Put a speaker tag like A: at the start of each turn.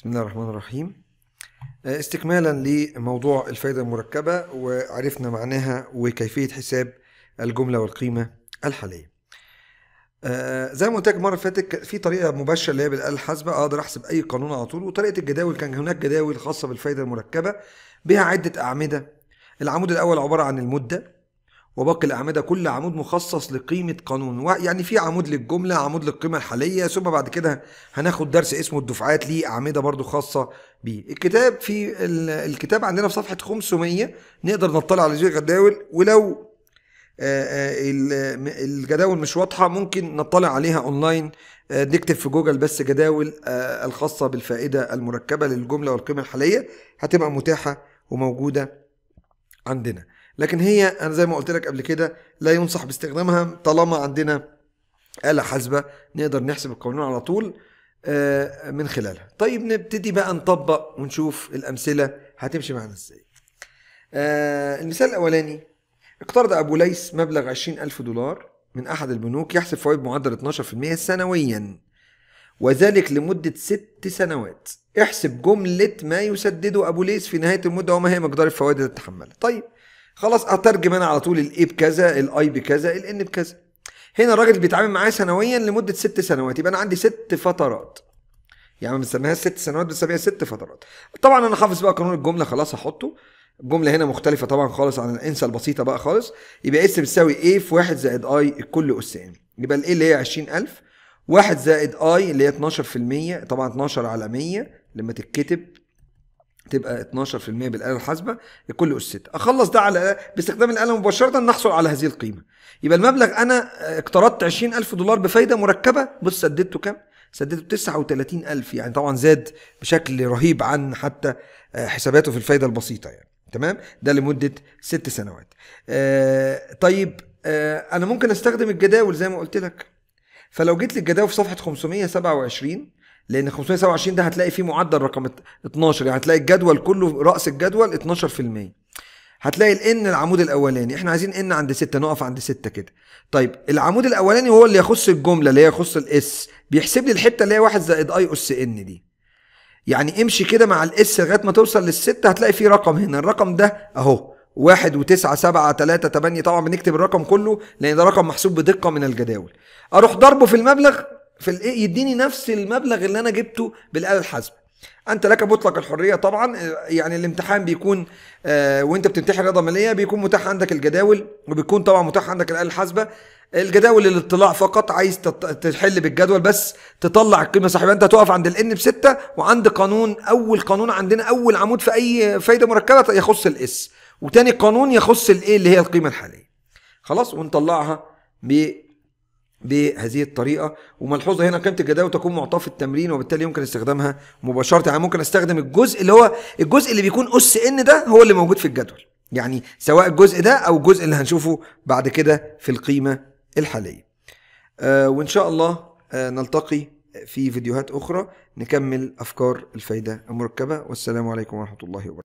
A: بسم الله الرحمن الرحيم آه، استكمالا لموضوع الفايدة المركبة وعرفنا معناها وكيفية حساب الجملة والقيمة الحالية آه، زي ما قلت لك المره اللي فاتت في طريقه مباشره اللي هي بالاله الحاسبه اقدر احسب اي قانون على طول وطريقه الجداول كان هناك جداول خاصه بالفايده المركبه بها عده اعمده العمود الاول عباره عن المده وباقي الأعمدة كل عمود مخصص لقيمة قانون يعني في عمود للجملة عمود للقيمة الحالية ثم بعد كده هناخد درس اسمه الدفعات ليه أعمدة برضو خاصة بيه الكتاب في الكتاب عندنا في صفحة 500 نقدر نطلع على هذه الجداول ولو الجداول مش واضحه ممكن نطلع عليها اونلاين نكتب في جوجل بس جداول الخاصه بالفائده المركبه للجمله والقيمه الحاليه هتبقى متاحه وموجوده عندنا لكن هي انا زي ما قلت لك قبل كده لا ينصح باستخدامها طالما عندنا آلة حاسبة نقدر نحسب القوانين على طول آه، من خلالها طيب نبتدي بقى نطبق ونشوف الأمثلة هتمشي معانا ازاي آه، المثال الأولاني اقترض أبو ليس مبلغ 20000 دولار من أحد البنوك يحسب فوائد معدل 12% سنويا وذلك لمدة ست سنوات احسب جملة ما يسدده أبو ليس في نهاية المدة وما هي مقدار الفوائد التي تتحملها طيب خلاص اترجم انا على طول الاي بكذا الاي بكذا الان بكذا هنا الراجل بيتعامل معايا سنويا لمده ست سنوات يبقى انا عندي ست فترات يعني ما بنسميهاش ست سنوات بنسميها ست فترات طبعا انا حافظ بقى قانون الجمله خلاص هحطه الجملة هنا مختلفة طبعا خالص عن الانسة البسيطة بقى خالص يبقى اس بتساوي ايه في 1 زائد اي الكل ان يبقى الايه اللي هي 20000 1 زائد اي اللي هي 12% طبعا 12 على 100 لما تتكتب تبقى 12% بالآلة الحاسبة لكل أس 6 أخلص ده على باستخدام الآلة مباشرة نحصل على هذه القيمة يبقى المبلغ أنا اقترضت 20000 دولار بفايدة مركبة بص سددته كام؟ سددته 39000 يعني طبعا زاد بشكل رهيب عن حتى آه، حساباته في الفايدة البسيطة يعني تمام؟ ده لمدة ست سنوات. آه طيب آه أنا ممكن أستخدم الجداول زي ما قلت لك فلو جيت للجداول في صفحة 527 لان 527 ده هتلاقي فيه معدل رقم 12 يعني هتلاقي الجدول كله راس الجدول 12% هتلاقي الان العمود الاولاني احنا عايزين ان عند 6 نقف عند 6 كده طيب العمود الاولاني هو اللي يخص الجمله اللي هي يخص الاس بيحسب لي الحته اللي هي 1 زائد اي اس ان دي يعني امشي كده مع الاس لغايه ما توصل للستة هتلاقي فيه رقم هنا الرقم ده اهو واحد وتسعة سبعة تلاتة تمانية طبعا بنكتب الرقم كله لان ده رقم محسوب بدقة من الجداول اروح ضربه في المبلغ في الايه يديني نفس المبلغ اللي انا جبته بالاله الحاسبه انت لك مطلق الحريه طبعا آه، يعني الامتحان بيكون آه وانت بتمتحن رياضه ماليه بيكون متاح عندك الجداول وبيكون طبعا متاح عندك الاله الحاسبه الجداول للاطلاع فقط عايز تحل بالجدول بس تطلع القيمه صاحبه انت هتقف عند الان بستة وعند قانون اول قانون عندنا اول عمود في اي فايده مركبه يخص الاس وتاني قانون يخص الايه اللي هي القيمه الحاليه خلاص ونطلعها بهذه الطريقه وملحوظه هنا قيمه الجداول تكون معطاه في التمرين وبالتالي يمكن استخدامها مباشره يعني ممكن استخدم الجزء اللي هو الجزء اللي بيكون اس ان ده هو اللي موجود في الجدول يعني سواء الجزء ده او الجزء اللي هنشوفه بعد كده في القيمه الحاليه آه وان شاء الله آه نلتقي في فيديوهات اخرى نكمل افكار الفايده المركبه والسلام عليكم ورحمه الله وبركاته